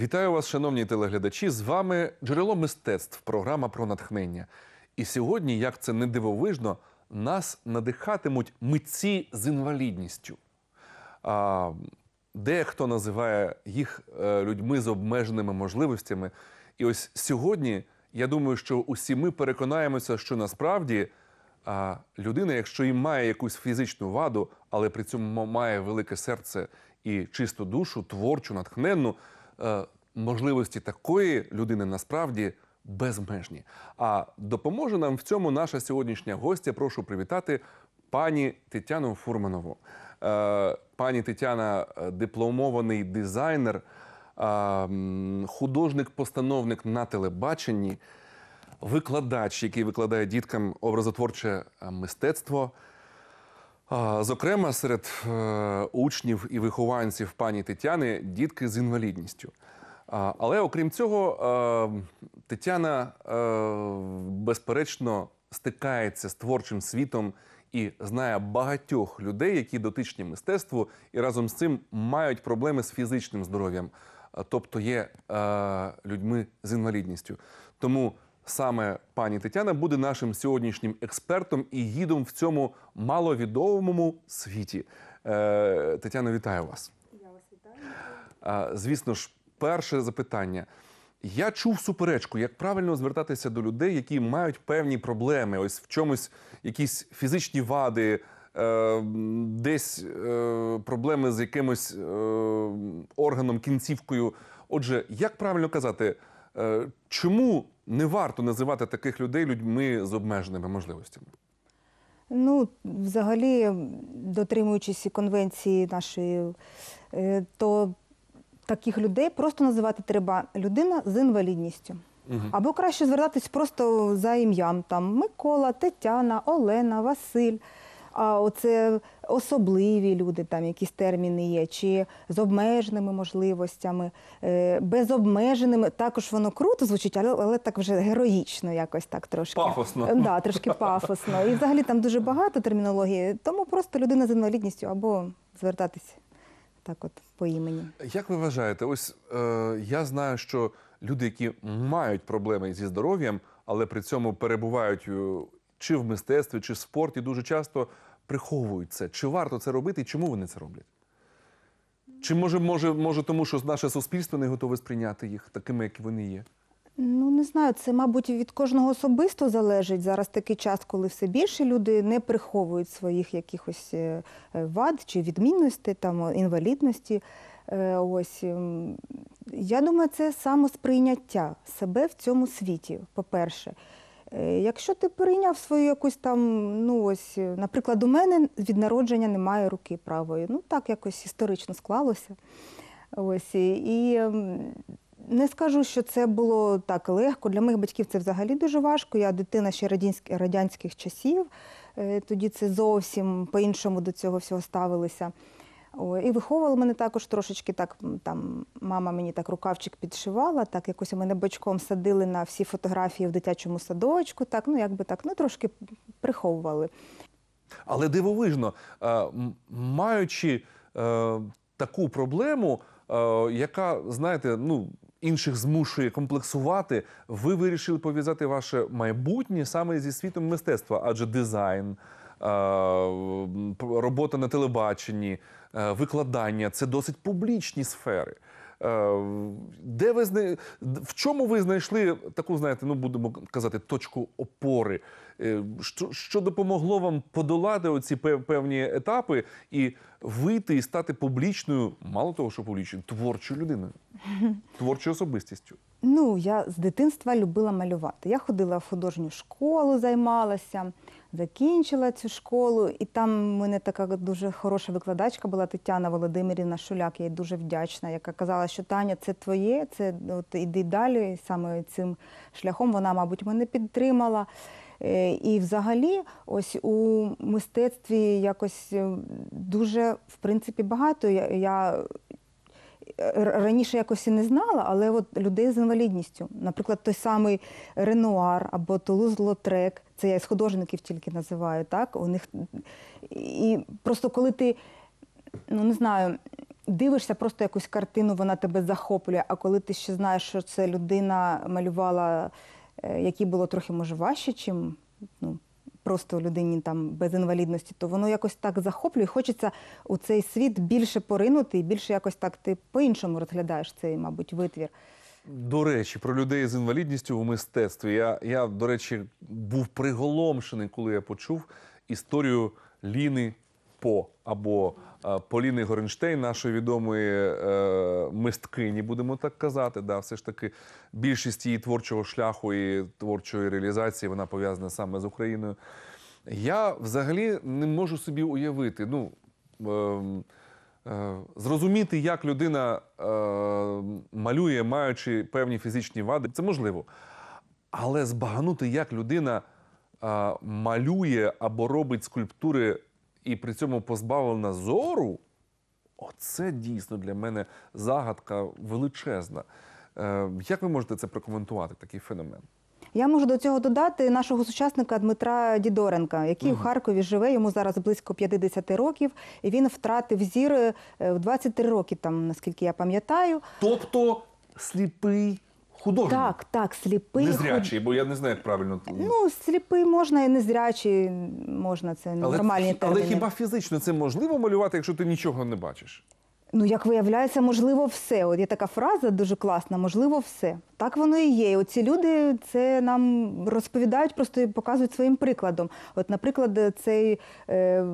Вітаю вас, шановні телеглядачі. З вами джерело мистецтв, програма про натхнення. І сьогодні, як це не дивовижно, нас надихатимуть митці з інвалідністю. А, Дехто називає їх е, людьми з обмеженими можливостями. І ось сьогодні я думаю, що усі ми переконаємося, що насправді а, людина, якщо і має якусь фізичну ваду, але при цьому має велике серце і чисту душу, творчу, натхненну. Е, можливості такої людини насправді безмежні. А допоможе нам в цьому наша сьогоднішня гостя. Прошу привітати пані Тетяну Фурманову. Е, пані Тетяна, е, дипломований дизайнер, художник-постановник на телебаченні, викладач, який викладає діткам образотворче мистецтво. Зокрема, серед е, учнів і вихованців пані Тетяни дітки з інвалідністю. Але окрім цього, е, Тетяна е, безперечно стикається з творчим світом і знає багатьох людей, які дотичні мистецтву, і разом з цим мають проблеми з фізичним здоров'ям, тобто є людьми з інвалідністю. Тому Саме пані Тетяна буде нашим сьогоднішнім експертом і гідом в цьому маловідомому світі. Е, Тетяна, вітаю вас. Я вас вітаю. Звісно ж, перше запитання. Я чув суперечку, як правильно звертатися до людей, які мають певні проблеми, ось в чомусь якісь фізичні вади, е, десь е, проблеми з якимось органом, кінцівкою. Отже, як правильно казати, чому не варто називати таких людей людьми з обмеженими можливостями? Ну, взагалі, дотримуючись конвенції нашої, е, то таких людей просто називати треба людина з інвалідністю. Угу. Або краще звертатись просто за ім'ям там Микола, Тетяна, Олена, Василь а оце особливі люди, там якісь терміни є, чи з обмеженими можливостями, е, без обмеженими. Також воно круто звучить, але але так вже героїчно, якось так трошки пафосно. Е, да, трошки пафосно. І взагалі там дуже багато термінології, тому просто людина з інвалідністю або звертатись так, от по імені. Як ви вважаєте, ось е, я знаю, що люди, які мають проблеми зі здоров'ям, але при цьому перебувають. Е, чи в мистецтві, чи в спорті дуже часто приховують це? Чи варто це робити і чому вони це роблять? Чи може, може, може, тому що наше суспільство не готове сприйняти їх такими, як вони є? Ну не знаю, це мабуть від кожного особисто залежить зараз такий час, коли все більше люди не приховують своїх якихось е, е, вад чи відмінностей, там інвалідності. Е, ось ем, я думаю, це самосприйняття себе в цьому світі, по-перше. Е, якщо ти прийняв свою якусь там, ну ось, е, наприклад, у мене від народження немає руки правої. Ну так якось історично склалося. Ось і ем, не скажу, що це було так легко. Для моїх батьків це взагалі дуже важко. Я дитина ще радянських, радянських часів. Е, тоді це зовсім по-іншому до цього всього ставилися. І виховувала мене також трошечки так. Там мама мені так рукавчик підшивала, так якось мене бочком садили на всі фотографії в дитячому садочку. Так, ну якби так, ну трошки приховували. Але дивовижно, е, маючи е, таку проблему, е, яка, знаєте, ну. Інших змушує комплексувати. Ви вирішили пов'язати ваше майбутнє саме зі світом мистецтва, адже дизайн, робота на телебаченні, Е, викладання, це досить публічні сфери. Е, де ви зна... в чому ви знайшли таку, знаєте, ну будемо казати, точку опори, е, що що допомогло вам подолати оці певні етапи і вийти і стати публічною, мало того, що публічною, творчою людиною, творчою особистістю? Ну, я з дитинства любила малювати. Я ходила в художню школу, займалася, закінчила цю школу, і там в мене така дуже хороша викладачка була Тетяна Володимирівна Шуляк, я їй дуже вдячна, яка казала, що Таня, це твоє, це от іди далі. Саме цим шляхом вона, мабуть, мене підтримала. Е, і взагалі, ось у мистецтві якось е, дуже в принципі багато. Я е, Раніше якось і не знала, але от людей з інвалідністю. Наприклад, той самий Ренуар або Тулуз Лотрек, це я із художників тільки називаю, так? У них і просто коли ти ну не знаю, дивишся просто якусь картину, вона тебе захоплює. А коли ти ще знаєш, що це людина малювала. Е, які було трохи може важче, чим ну, просто людині там без інвалідності, то воно якось так захоплює. Хочеться у цей світ більше поринути і більше якось так ти по-іншому розглядаєш цей, мабуть, витвір. До речі, про людей з інвалідністю в мистецтві. Я, я до речі, був приголомшений, коли я почув історію Ліни По або Поліни Горенштейн, нашої відомої е, мисткині, будемо так казати. Да, Все ж таки, більшість її творчого шляху і творчої реалізації вона пов'язана саме з Україною. Я взагалі не можу собі уявити. ну, е, е, Зрозуміти, як людина е, малює, маючи певні фізичні вади, це можливо. Але збаганути, як людина е, малює або робить скульптури і при цьому позбавлена зору. Оце дійсно для мене загадка величезна. Е, як ви можете це прокоментувати? Такий феномен? Я можу до цього додати нашого сучасника Дмитра Дідоренка, який угу. в Харкові живе. Йому зараз близько 50 років. і Він втратив зір е, в 23 роки, там наскільки я пам'ятаю. Тобто сліпий художник. Так, так, сліпий. Незрячий, бо я не знаю, як правильно. Ну, сліпий можна і незрячий можна, це нормальні але, терміни. Але хіба фізично це можливо малювати, якщо ти нічого не бачиш? Ну, як виявляється, можливо, все. От є така фраза дуже класна, можливо, все. Так воно і є. І Оці люди це нам розповідають, просто показують своїм прикладом. От, наприклад, цей е,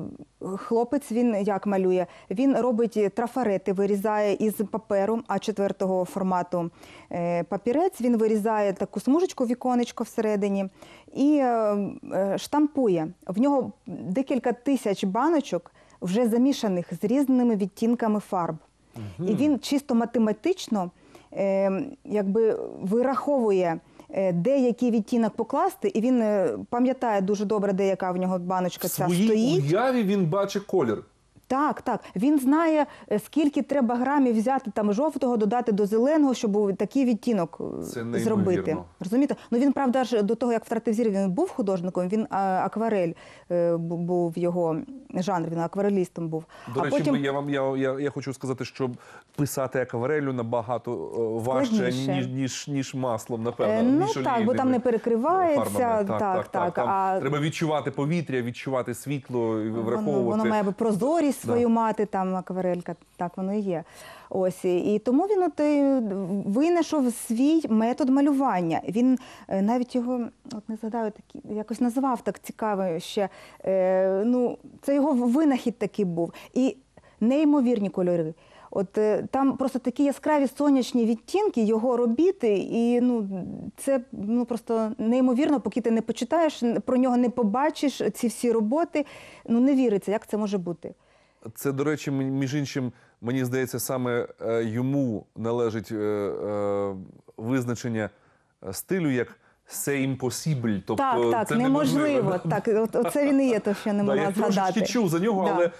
хлопець він як малює, він робить трафарети, вирізає із паперу А4 формату е, папірець. Він вирізає таку смужечку, віконечко всередині і е, е, штампує. В нього декілька тисяч баночок вже замішаних з різними відтінками фарб. І він чисто математично е, якби вираховує. Е, де який відтінок покласти, і він е, пам'ятає дуже добре, де яка в нього баночка ця стоїть. В уяві він бачить колір. Так, так. Він знає, е, скільки треба грамів взяти там жовтого, додати до зеленого, щоб такий відтінок е, Це зробити. Розумієте? Ну він правда ж до того, як втратив зір, він був художником. Він акварель е, був його жанр. Він акварелістом був. До а речі, потім... я вам я, я, я хочу сказати, що писати акварелю набагато важче ніж ніж ніж маслом. Напевно, ну ніж так, бо там не перекривається. Фарбами. Так, так, так. так, так. а... Треба відчувати повітря, відчувати світло, враховувати. Воно, воно має прозорість бачиш свою да. мати, там акварелька, так воно і є. Ось і тому він от е, винайшов свій метод малювання. Він е, навіть його от не згадаю, так якось назвав так цікаво ще. Е, ну, це його винахід такий був. І неймовірні кольори. От е, там просто такі яскраві сонячні відтінки його робіти, і ну це ну просто неймовірно, поки ти не почитаєш про нього, не побачиш ці всі роботи. Ну не віриться, як це може бути. Це, до речі, між іншим, мені здається, саме е, йому належить е, е, визначення стилю як це імпосібль, тобто так, так, це неможливо. Так, це він і є, то що я не да, я згадати. Я чув за нього, да. але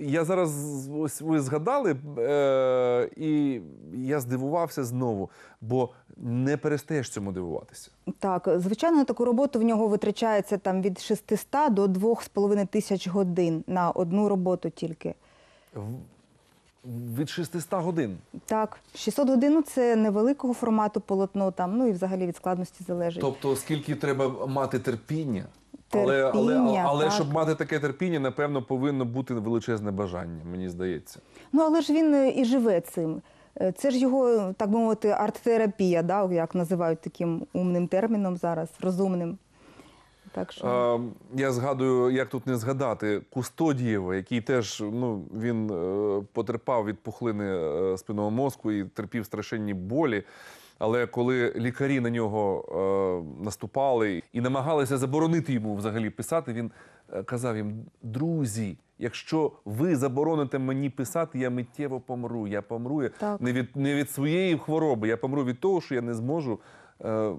я зараз ось ви згадали, е- і я здивувався знову, бо не перестаєш цьому дивуватися. Так, звичайно, на таку роботу в нього витрачається там від 600 до 2,5 тисяч годин на одну роботу тільки від 600 годин. Так, 600 годин це невеликого формату полотно, там ну і взагалі від складності залежить. Тобто, скільки треба мати терпіння, терпіння але але, але щоб мати таке терпіння, напевно, повинно бути величезне бажання, мені здається. Ну але ж він е, і живе цим. Е, це ж його, так би мовити, арт-терапія, да, як називають таким умним терміном зараз, розумним. Так що я згадую, як тут не згадати Кустодієва, який теж ну він е, потерпав від пухлини е, спинного мозку і терпів страшенні болі. Але коли лікарі на нього е, наступали і намагалися заборонити йому взагалі писати, він казав їм: друзі, якщо ви забороните мені писати, я миттєво помру. Я помру не від не від своєї хвороби, я помру від того, що я не зможу. Е,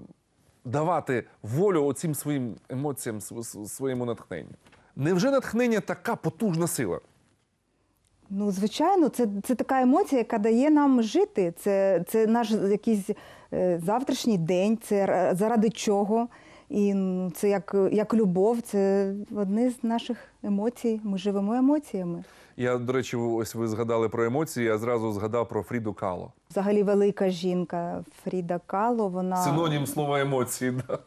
давати волю оцім своїм емоціям, своєму натхненню. Невже натхнення така потужна сила? Ну, звичайно, це це така емоція, яка дає нам жити. Це це наш якийсь е, завтрашній день, це е, заради чого. І це як як любов, це одне з наших емоцій. Ми живемо емоціями. Я, до речі, ось ви згадали про емоції, я зразу згадав про Фріду Кало. Взагалі велика жінка Фріда Кало. Вона синонім слова емоції. Да?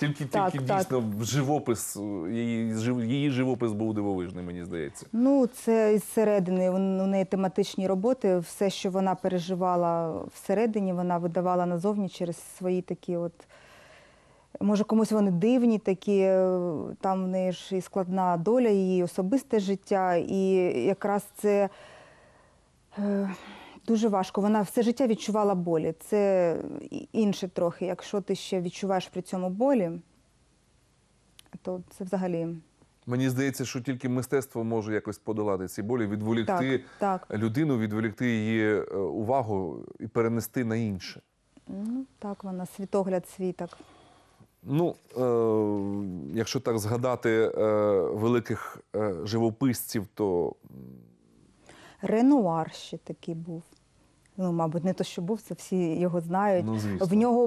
Тільки так, тільки так. дійсно живопис, її її живопис був дивовижний, мені здається. Ну, це із середини. У неї тематичні роботи. Все, що вона переживала всередині, вона видавала назовні через свої такі от. Може, комусь вони дивні такі, е, там в неї ж і складна доля, і її особисте життя, і якраз це е, дуже важко. Вона все життя відчувала болі. Це інше трохи. Якщо ти ще відчуваєш при цьому болі, то це взагалі. Мені здається, що тільки мистецтво може якось подолати ці болі, відволікти так, так. людину, відволікти її е, увагу і перенести на інше. Ну, Так, вона світогляд свій так. Ну, е, якщо так згадати е, великих е, живописців, то Ренуар ще такий був. Ну, мабуть, не то, що був, це всі його знають. Ну, В нього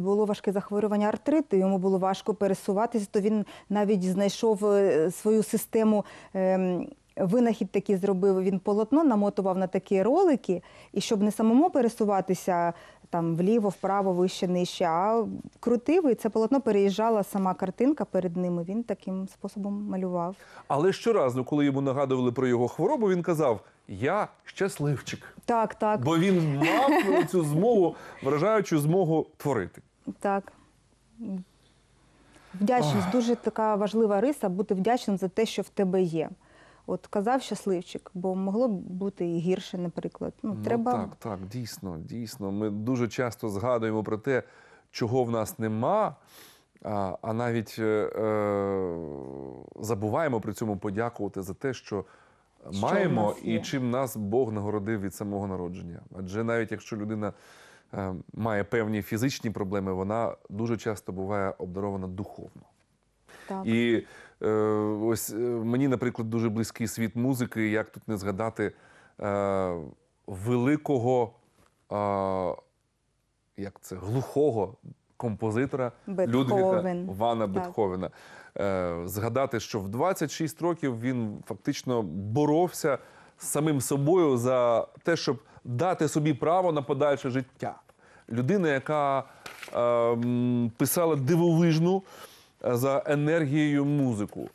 було важке захворювання артриту, йому було важко пересуватися, то він навіть знайшов е, свою систему. Е, Винахід такий зробив він полотно, намотував на такі ролики, і щоб не самому пересуватися там вліво, вправо, вище, нижче. А крутив і це полотно переїжджала сама картинка перед ним. і Він таким способом малював. Але щоразу, коли йому нагадували про його хворобу, він казав: Я щасливчик. Так, так. Бо він мав цю змогу, вражаючу змогу творити. Так. Вдячність дуже така важлива риса бути вдячним за те, що в тебе є. От казав щасливчик, бо могло б бути і гірше, наприклад. Ну, ну так, так, дійсно, дійсно. Ми дуже часто згадуємо про те, чого в нас нема, а а навіть е, е забуваємо при цьому подякувати за те, що, що маємо і чим нас Бог нагородив від самого народження. Адже навіть якщо людина е, має певні фізичні проблеми, вона дуже часто буває обдарована духовно. Так. І Е, ось е, мені, наприклад, дуже близький світ музики. Як тут не згадати е, великого, як це глухого композитора Бетховен. Людвіга Вана так. Бетховена. Згадати, що в 26 років він фактично боровся з самим собою за те, щоб дати собі право на подальше життя. Людина, яка е, писала дивовижну. Е, за енергією музику.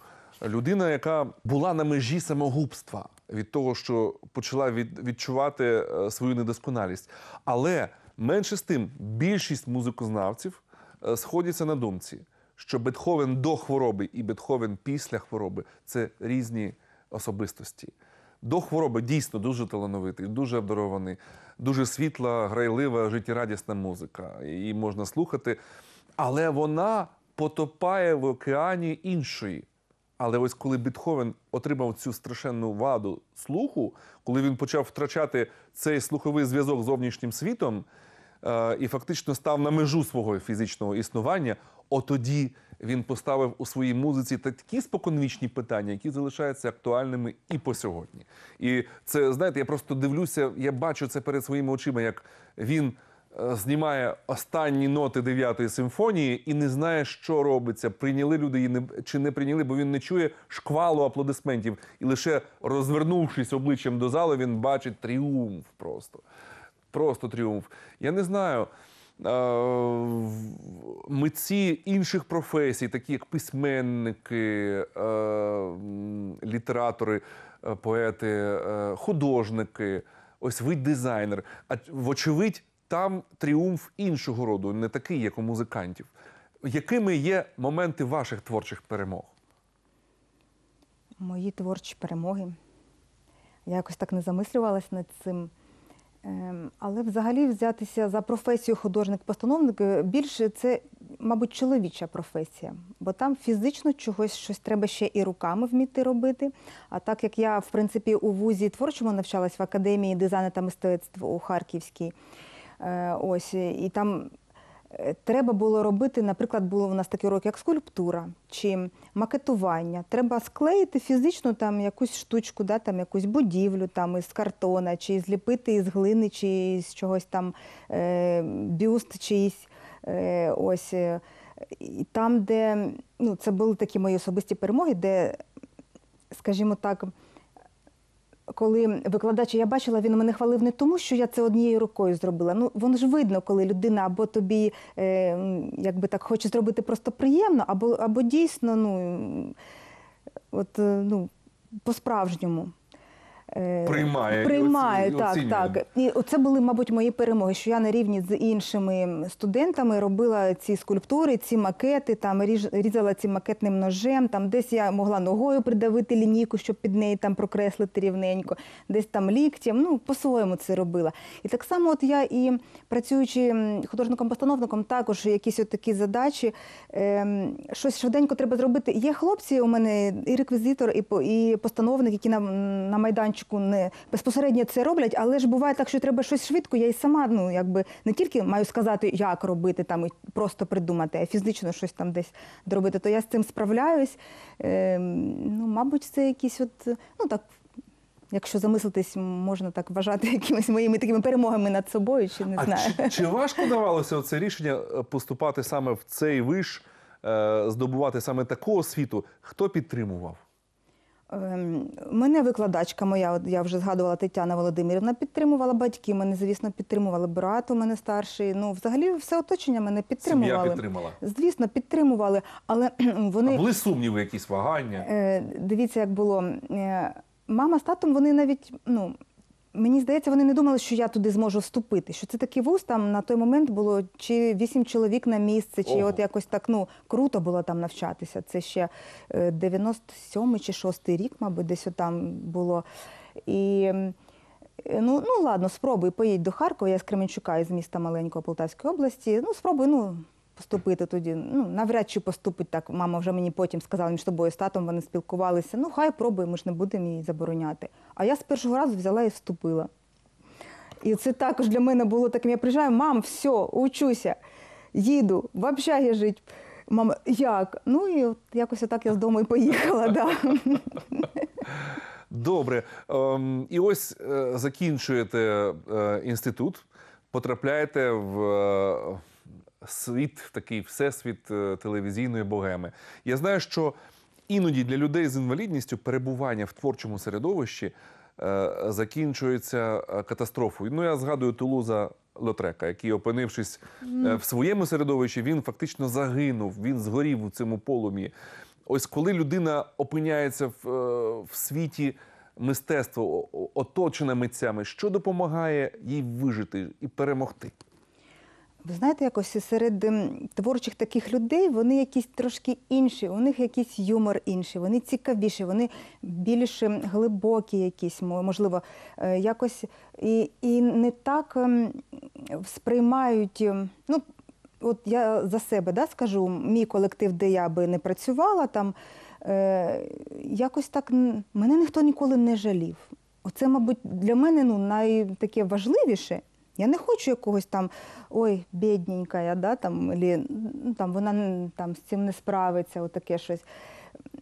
Людина, яка була на межі самогубства від того, що почала від, відчувати е, свою недосконалість. Але менше з тим, більшість музикознавців е, сходяться на думці, що Бетховен до хвороби і Бетховен після хвороби це різні особистості. До хвороби дійсно дуже талановитий, дуже обдарований, дуже світла, грайлива, життєрадісна музика. Її можна слухати, але вона потопає в океані іншої. Але ось коли Бітховен отримав цю страшенну ваду слуху, коли він почав втрачати цей слуховий зв'язок з зовнішнім світом е, і фактично став на межу свого фізичного існування, отоді він поставив у своїй музиці такі споконвічні питання, які залишаються актуальними і по сьогодні. І це знаєте, я просто дивлюся, я бачу це перед своїми очима, як він. Е, знімає останні ноти дев'ятої симфонії і не знає, що робиться. Прийняли люди її чи не прийняли, бо він не чує шквалу аплодисментів. І лише розвернувшись обличчям до зали, він бачить тріумф. Просто просто тріумф. Я не знаю. Е, митці інших професій, такі як письменники, е, літератори, поети, художники, ось ви дизайнер. А вочевидь, там тріумф іншого роду, не такий, як у музикантів. Якими є моменти ваших творчих перемог? Мої творчі перемоги. Я якось так не замислювалася над цим. Ем, але взагалі взятися за професію художник-постановник е, більше це, мабуть, чоловіча професія, бо там фізично чогось щось треба ще і руками вміти робити. А так як я, в принципі, у вузі творчому навчалась в академії дизайну та мистецтв у Харківській. Е, ось і там е, треба було робити, наприклад, було у нас такі уроки, як скульптура чи макетування. Треба склеїти фізичну там якусь штучку, да, там якусь будівлю там із картона, чи зліпити із глини, чи з чогось там е, бюст чийсь. Е, ось. Е, і Там, де ну, це були такі мої особисті перемоги, де, скажімо так, коли викладача я бачила, він мене хвалив не тому, що я це однією рукою зробила. Ну воно ж видно, коли людина або тобі е, якби так хоче зробити просто приємно, або або дійсно, ну от е, ну по-справжньому. Приймає е, приймає і так, так. І це були, мабуть, мої перемоги. Що я на рівні з іншими студентами робила ці скульптури, ці макети, там різала ці макетним ножем. Там десь я могла ногою придавити лінійку, щоб під неї там прокреслити рівненько, десь там ліктям. Ну по-своєму це робила. І так само, от я і працюючи художником-постановником, також якісь такі задачі. Ем, щось швиденько треба зробити. Є хлопці у мене і реквізитор, і і постановник, які на, на майданчику точку не безпосередньо це роблять, але ж буває так, що треба щось швидко. Я і сама ну якби не тільки маю сказати, як робити там і просто придумати, а фізично щось там десь доробити. То я з цим справляюсь. Е, Ну, мабуть, це якісь от ну так. Якщо замислитись, можна так вважати якимись моїми такими перемогами над собою, чи не а знаю. Чи, чи важко давалося це рішення е, поступати саме в цей виш, е, здобувати саме таку освіту? Хто підтримував? Ем, мене викладачка моя, я вже згадувала Тетяна Володимирівна, підтримувала батьки, мене, звісно, підтримували брат у мене старший. Ну, взагалі, все оточення мене підтримували. Сім'я підтримала. Звісно, підтримували, але вони. А були сумніви, якісь вагання. Е, дивіться, як було. Е, мама з татом вони навіть ну, Мені здається, вони не думали, що я туди зможу вступити. Що це такий вуз там на той момент було чи вісім чоловік на місце, чи Ого. от якось так ну круто було там навчатися. Це ще 97 е, чи 6 рік, мабуть, десь там було. І е, ну ну ладно, спробуй поїдь до Харкова. Я з Кременчука із міста маленького Полтавської області. Ну, спробуй, ну поступити тоді. Ну навряд чи поступить так. Мама вже мені потім сказала між тобою з татом. Вони спілкувалися. Ну хай пробує, ми ж не будемо її забороняти. А я з першого разу взяла і вступила. І це також для мене було таким. Я приїжджаю, мам, все, учуся, їду, в общагі жить. Мама, як? Ну і от якось отак я з дому і поїхала. да. Добре. Ем, і ось е, закінчуєте е, інститут, потрапляєте в е, світ, такий всесвіт е, телевізійної богеми. Я знаю, що іноді для людей з інвалідністю перебування в творчому середовищі е, закінчується е, катастрофою. Ну я згадую Тулуза. Лотрека, який, опинившись в своєму середовищі, він фактично загинув, він згорів у цьому полум'ї. Ось коли людина опиняється в, в світі мистецтва, оточена митцями, що допомагає їй вижити і перемогти. Ви знаєте, якось серед ем, творчих таких людей вони якісь трошки інші, у них якийсь юмор інший, вони цікавіші, вони більш ем, глибокі, якісь, можливо, е, якось і і не так ем, сприймають. ну, От я за себе да, скажу, мій колектив, де я би не працювала, там е, якось так мене ніхто ніколи не жалів. Оце, мабуть, для мене ну, найтаке важливіше. Я не хочу якогось там ой, бідненька я, да, там, или, ну, там, вона там, з цим не справиться, отаке щось.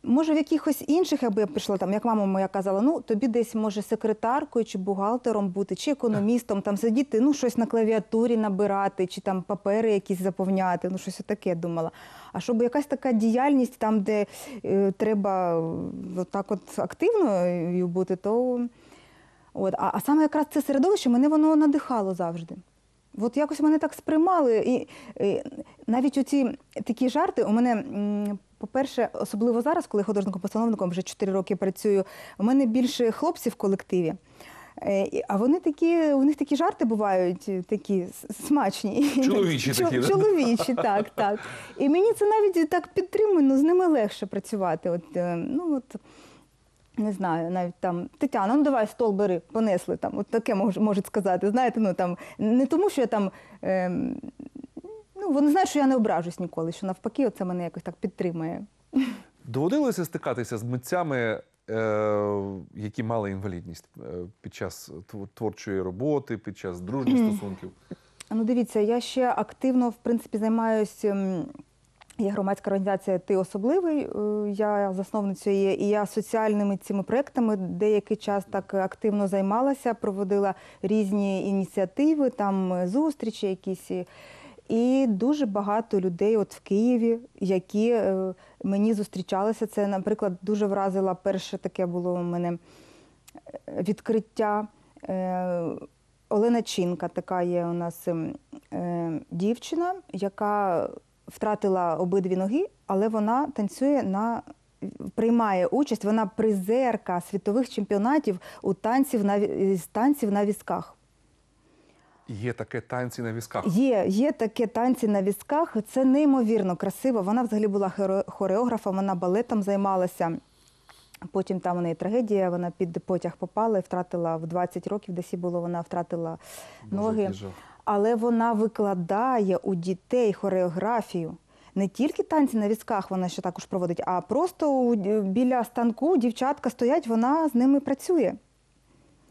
Може, в якихось інших, аби я прийшла, там, як мама моя казала, ну тобі десь може секретаркою чи бухгалтером бути, чи економістом, там сидіти, ну щось на клавіатурі набирати, чи там папери якісь заповняти, ну щось таке думала. А щоб якась така діяльність, там, де е, треба е, от активною бути, то От, А а саме якраз це середовище мене воно надихало завжди. От якось мене так сприймали. І, і навіть оці такі жарти у мене. По-перше, особливо зараз, коли художником-постановником вже 4 роки працюю, у мене більше хлопців в колективі. Е, а вони такі, у них такі жарти бувають, е, такі смачні. Чоловічі такі. Чоловічі, так, так. І мені це навіть так підтримує, ну з ними легше працювати. От, е, ну, от. Не знаю, навіть там Тетяна, ну давай стол бери, понесли там. От таке мож, можуть сказати. Знаєте, ну там не тому, що я там. Е, ну вони знають, що я не ображусь ніколи, що навпаки, це мене якось так підтримує. Доводилося стикатися з митцями, е, які мали інвалідність е, під час творчої роботи, під час дружніх стосунків. Ну, дивіться, я ще активно в принципі займаюся ем, я громадська організація Ти особливий. Е, я засновницю є, і я соціальними цими проектами деякий час так активно займалася, проводила різні ініціативи, там е, зустрічі якісь. І дуже багато людей, от в Києві, які е, мені зустрічалися. Це, наприклад, дуже вразила перше таке було у мене відкриття. Олена Чінка, така є у нас ем, дівчина, яка втратила обидві ноги, але вона танцює на приймає участь. Вона призерка світових чемпіонатів у танців на танців на візках. Є таке танці на візках. Є, є таке танці на візках. Це неймовірно красиво. Вона взагалі була хореографом, вона балетом займалася. Потім там у неї трагедія, вона під потяг попала і втратила в 20 років, десь було, вона втратила ноги. Боже, але вона викладає у дітей хореографію. Не тільки танці на візках вона ще також проводить, а просто е, біля станку дівчатка стоять, вона з ними працює.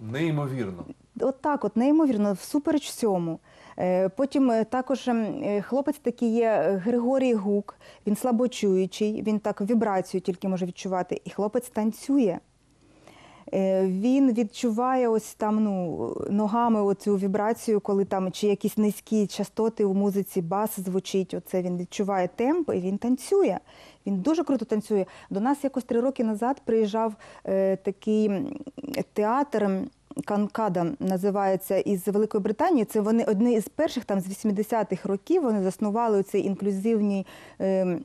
Неймовірно. От так, от неймовірно, всупереч всьому. Е, потім е, також ем, хлопець такий є Григорій Гук, він слабочуючий, він так вібрацію тільки може відчувати, і хлопець танцює. Е, він відчуває ось там ну, ногами оцю вібрацію, коли там чи якісь низькі частоти у музиці бас звучить. Оце він відчуває темп і він танцює. Він дуже круто танцює. До нас якось три роки назад приїжджав е, такий театр. Канкада називається із Великої Британії. Це вони одні з перших, там з 80-х років вони заснували цей інклюзивний е,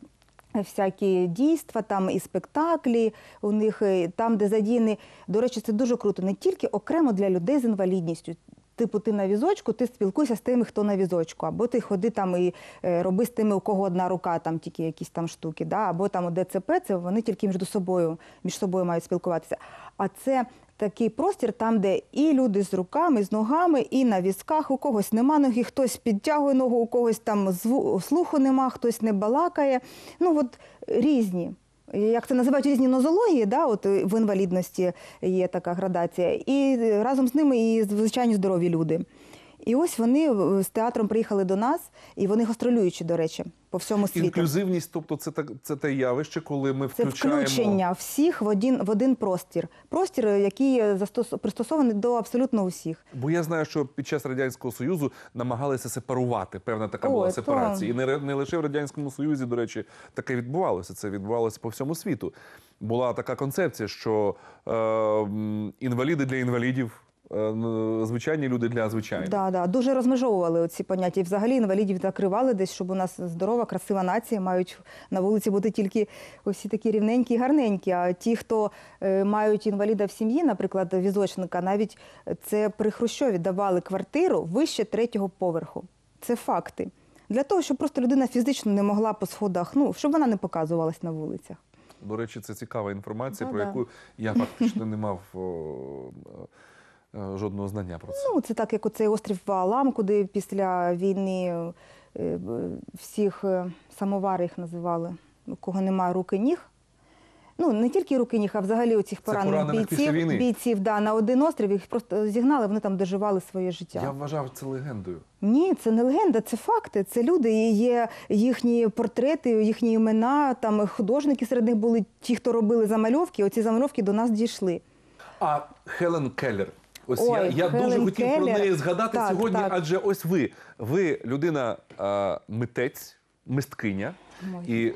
Всякі дійства, там і спектаклі у них е, там, де задіяні. До речі, це дуже круто, не тільки окремо для людей з інвалідністю. Типу, ти на візочку, ти спілкуйся з тими, хто на візочку, або ти ходи там і е, роби з тими, у кого одна рука, там тільки якісь там штуки, да? або там у ДЦП, це вони тільки між собою між собою мають спілкуватися. А це такий простір, там, де і люди з руками, з ногами, і на візках у когось нема ноги, хтось підтягує ногу, у когось там слуху нема, хтось не балакає. Ну от різні. Як це називають різні нозології, да, от е, в інвалідності є така градація, і е, разом з ними і звичайні здорові люди. І ось вони е, з театром приїхали до нас, і вони гастролюючі, до речі, по всьому світу. Інклюзивність, тобто, це так це те явище, коли ми включаємо... Це включення всіх в один в один простір. Простір, е, який е, застос... пристосований до абсолютно усіх. Бо я знаю, що під час радянського союзу намагалися сепарувати. Певна така О, була сепарація. То... І не не лише в радянському союзі, до речі, таке відбувалося. Це відбувалося по всьому світу. Була така концепція, що е, інваліди для інвалідів. Е, звичайні люди для звичайних. Да, да. Дуже розмежовували ці поняття. І взагалі інвалідів закривали десь, щоб у нас здорова, красива нація, мають на вулиці бути тільки всі такі рівненькі і гарненькі. А ті, хто е, мають інваліда в сім'ї, наприклад, візочника, навіть це при Хрущові давали квартиру вище третього поверху. Це факти. Для того, щоб просто людина фізично не могла по сходах, ну, щоб вона не показувалась на вулицях. До речі, це цікава інформація, ну, про да. яку я фактично не мав. Е, жодного знання про це. Ну це так, як оцей острів Алам, куди після війни е, е, всіх самовари їх називали, кого немає руки ніг. Ну, не тільки руки ніг, а взагалі оцих поранених бійців бійців да, на один острів їх просто зігнали, вони там доживали своє життя. Я вважав це легендою. Ні, це не легенда, це факти. Це люди. і Є їхні портрети, їхні імена. Там художники серед них були ті, хто робили замальовки. Оці замальовки до нас дійшли. А Хелен Келлер, Ось Ой, я, я дуже хотів Келлер. про неї згадати Так, сьогодні, так. адже ось ви. Ви людина е, митець, мисткиня, і е,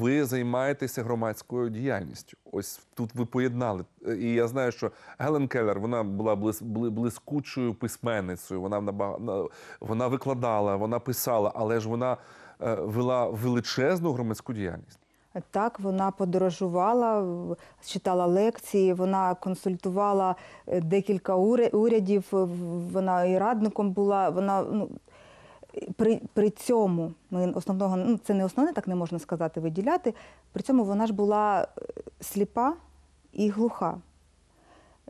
ви займаєтеся громадською діяльністю. Ось тут ви поєднали. І я знаю, що Гелен Келлер, вона була блис, бли- блискучою письменницею. Вона вона викладала, вона писала, але ж вона е, вела величезну громадську діяльність. Так, вона подорожувала, читала лекції, вона консультувала е, декілька урядів, вона і радником була. Вона ну при при цьому ми основного ну це не основне, так не можна сказати, виділяти. При цьому вона ж була е, сліпа і глуха.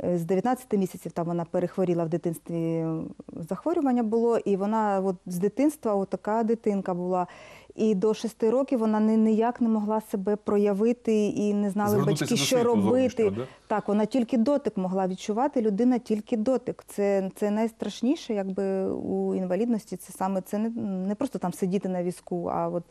Е, з 19 місяців там вона перехворіла в дитинстві захворювання було, і вона от з дитинства от така дитинка була. І до 6 років вона ніяк не могла себе проявити і не знали Звернутися батьки, що робити. Да? Так, вона тільки дотик могла відчувати. Людина тільки дотик. Це це найстрашніше, якби у інвалідності. Це саме це не, не просто там сидіти на візку, а от.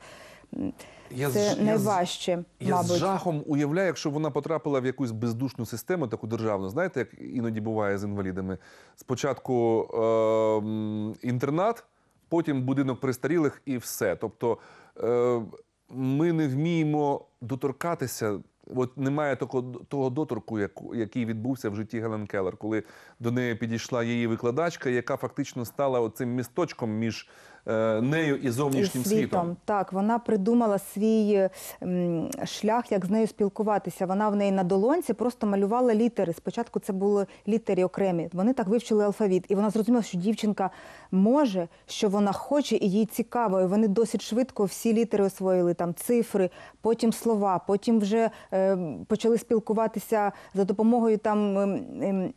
Я це з, найважче. Я, мабуть. я з жахом уявляю, якщо вона потрапила в якусь бездушну систему, таку державну, знаєте, як іноді буває з інвалідами. Спочатку е, інтернат, потім будинок престарілих і все. Тобто е, ми не вміємо доторкатися. От немає того, того доторку, який відбувся в житті Гелен Келлер, коли до неї підійшла її викладачка, яка фактично стала оцим місточком між Е, нею і зовнішнім і світом. світом. Так, вона придумала свій ем, шлях, як з нею спілкуватися. Вона в неї на долонці просто малювала літери. Спочатку це були літери окремі. Вони так вивчили алфавіт, і вона зрозуміла, що дівчинка може, що вона хоче, і їй цікаво. І Вони досить швидко всі літери освоїли там цифри, потім слова, потім вже е, почали спілкуватися за допомогою там. Е, е,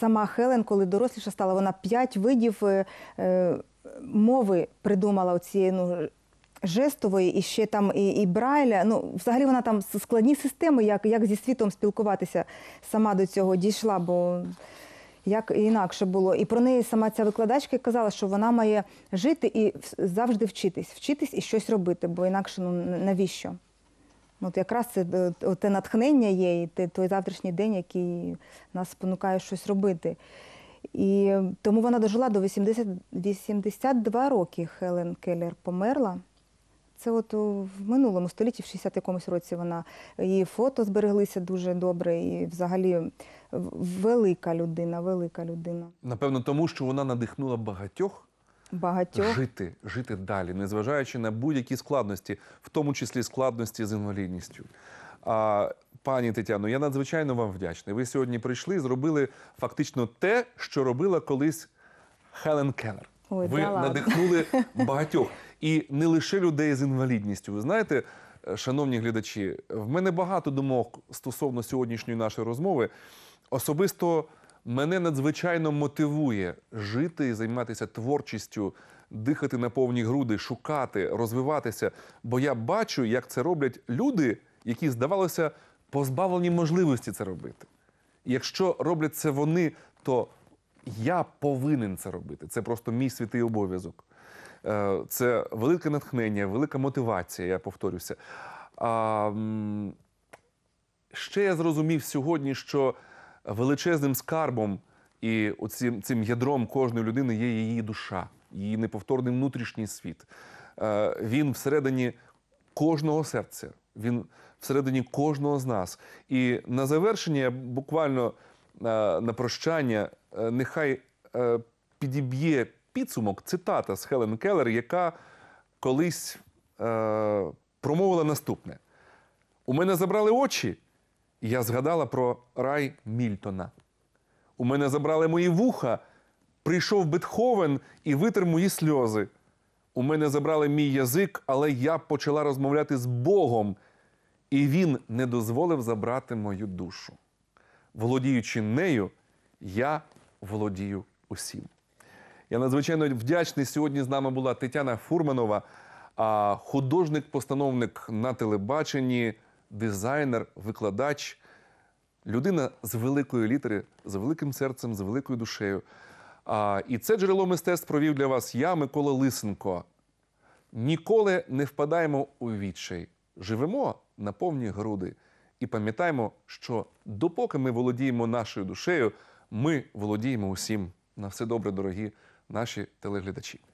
Сама Хелен, коли доросліша стала, вона п'ять видів е, е, мови придумала оцієї ну, жестової і ще там і і Брайля. Ну, Взагалі вона там складні системи, як як зі світом спілкуватися сама до цього дійшла, бо як інакше було. І про неї сама ця викладачка казала, що вона має жити і завжди вчитись, вчитись і щось робити, бо інакше ну, навіщо? Ну, от якраз це е, те натхнення є, і той завтрашній день, який нас спонукає щось робити. І тому вона дожила до 80, 82 роки. Хелен Келлер померла. Це от в минулому столітті, в 60 якомусь році вона її фото збереглися дуже добре, і взагалі велика людина, велика людина. Напевно, тому що вона надихнула багатьох. Багатьох жити, жити далі, незважаючи на будь-які складності, в тому числі складності з інвалідністю. А Пані Тетяно, я надзвичайно вам вдячний. Ви сьогодні прийшли, і зробили фактично те, що робила колись Хелен Келлер. Ой, Ви да ладно. надихнули багатьох і не лише людей з інвалідністю. Ви знаєте, е, шановні глядачі, в мене багато думок стосовно сьогоднішньої нашої розмови. Особисто мене надзвичайно мотивує жити і займатися творчістю, дихати на повні груди, шукати, розвиватися. Бо я бачу, як це роблять люди, які здавалося позбавлені можливості це робити. якщо роблять це вони, то я повинен це робити. Це просто мій святий обов'язок. Е, це велике натхнення, велика мотивація, я повторюся. А, Ще я зрозумів сьогодні, що величезним скарбом і оцим, цим ядром кожної людини є її душа, її неповторний внутрішній світ. Е, він всередині кожного серця. Він всередині кожного з нас. І на завершення буквально е, на прощання, е, нехай е, підіб'є підсумок цитата з Хелен Келлер, яка колись промовила наступне: у мене забрали очі, і я згадала про рай Мільтона. У мене забрали мої вуха. Прийшов Бетховен і витер мої сльози. У мене забрали мій язик, але я почала розмовляти з Богом. І він не дозволив забрати мою душу. Володіючи нею, я володію усім. Я надзвичайно вдячний. Сьогодні з нами була Тетяна Фурманова, художник-постановник на телебаченні, дизайнер, викладач, людина з великої літери, з великим серцем, з великою душею. І це джерело мистецтв провів для вас я, Микола Лисенко. Ніколи не впадаємо у відчай живемо на повні груди і пам'ятаємо, що допоки ми володіємо нашою душею, ми володіємо усім. На все добре, дорогі наші телеглядачі.